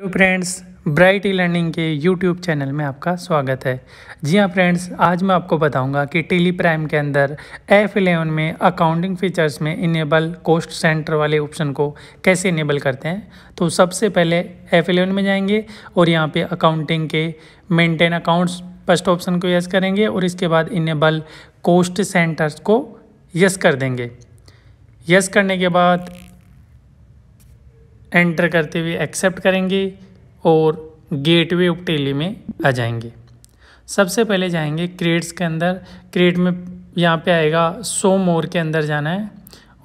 hello friends bright e learning के YouTube channel में आपका स्वागत है जी हाँ फ्रेंड्स आज मैं आपको बताऊंगा कि टेली प्राइम के अंदर एफ इलेवन में अकाउंटिंग फीचर्स में इनेबल कोस्ट सेंटर वाले ऑप्शन को कैसे इनेबल करते हैं तो सबसे पहले एफ इलेवन में जाएंगे और यहाँ पे अकाउंटिंग के मेंटेन अकाउंट्स फर्स्ट ऑप्शन को यस करेंगे और इसके बाद इनेबल कोस्ट सेंटर्स को यस कर देंगे यस करने के बाद एंटर करते हुए एक्सेप्ट करेंगे और गेटवे ऑफ टेली में आ जाएंगे सबसे पहले जाएंगे क्रेट्स के अंदर क्रेट में यहाँ पे आएगा सो मोर के अंदर जाना है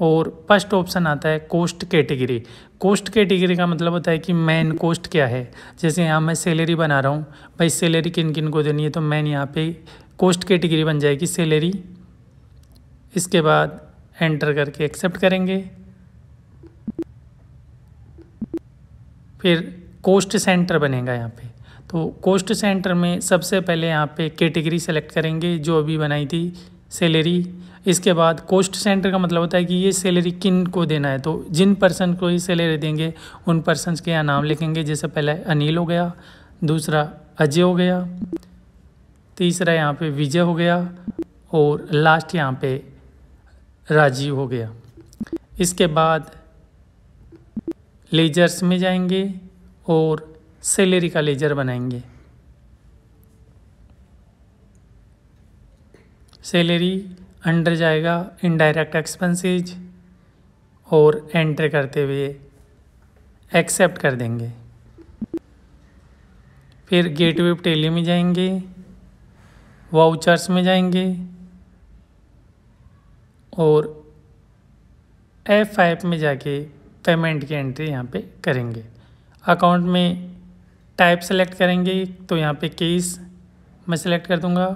और फर्स्ट ऑप्शन आता है कोस्ट कैटेगरी कोस्ट कैटेगरी का मतलब होता है कि मैन कोस्ट क्या है जैसे यहाँ मैं सैलरी बना रहा हूँ भाई सैलरी किन किन को देनी है तो मैन यहाँ पे कोस्ट कैटेगरी बन जाएगी सैलरी इसके बाद एंटर करके एक्सेप्ट करेंगे फिर कोस्ट सेंटर बनेगा यहाँ पे तो कोस्ट सेंटर में सबसे पहले यहाँ पे कैटेगरी सेलेक्ट करेंगे जो अभी बनाई थी सैलरी इसके बाद कोस्ट सेंटर का मतलब होता है कि ये सैलरी किन को देना है तो जिन पर्सन को ये सैलरी देंगे उन पर्सन के यहाँ नाम लिखेंगे जैसे पहले अनिल हो गया दूसरा अजय हो गया तीसरा यहाँ पे विजय हो गया और लास्ट यहाँ पे राजीव हो गया इसके बाद लेजर्स में जाएंगे और सैलरी का लेजर बनाएंगे सैलरी अंडर जाएगा इनडायरेक्ट एक्सपेंसेज और एंटर करते हुए एक्सेप्ट कर देंगे फिर गेटवे टेली में जाएंगे वाउचर्स में जाएंगे और एफ फाइव में जाके पेमेंट की एंट्री यहाँ पे करेंगे अकाउंट में टाइप सेलेक्ट करेंगे तो यहाँ पे केस मैं सिलेक्ट कर दूँगा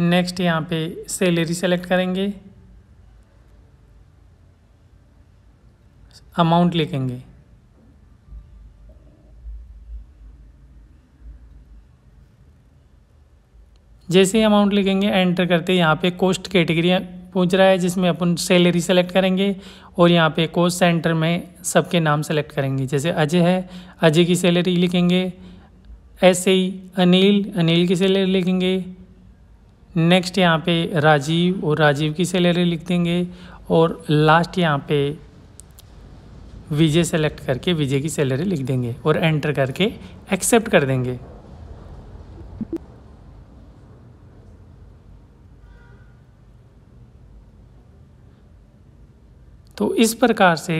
नेक्स्ट यहाँ पे सैलरी सेलेक्ट करेंगे अमाउंट लिखेंगे जैसे ही अमाउंट लिखेंगे एंटर करते यहाँ पे कोस्ट कैटेगरी पूछ रहा है जिसमें अपन सैलरी सेलेक्ट करेंगे और यहाँ पे कोच सेंटर में सबके नाम सेलेक्ट करेंगे जैसे अजय है अजय की सैलरी लिखेंगे ऐसे ही अनिल अनिल की सैलरी लिखेंगे नेक्स्ट यहाँ पे राजीव और राजीव की सैलरी लिख देंगे और लास्ट यहाँ पे विजय सेलेक्ट करके विजय की सैलरी लिख देंगे और एंटर करके एक्सेप्ट कर देंगे तो इस प्रकार से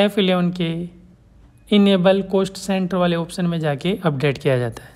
एफ इलेवन के इनेबल कोस्ट सेंटर वाले ऑप्शन में जाके अपडेट किया जाता है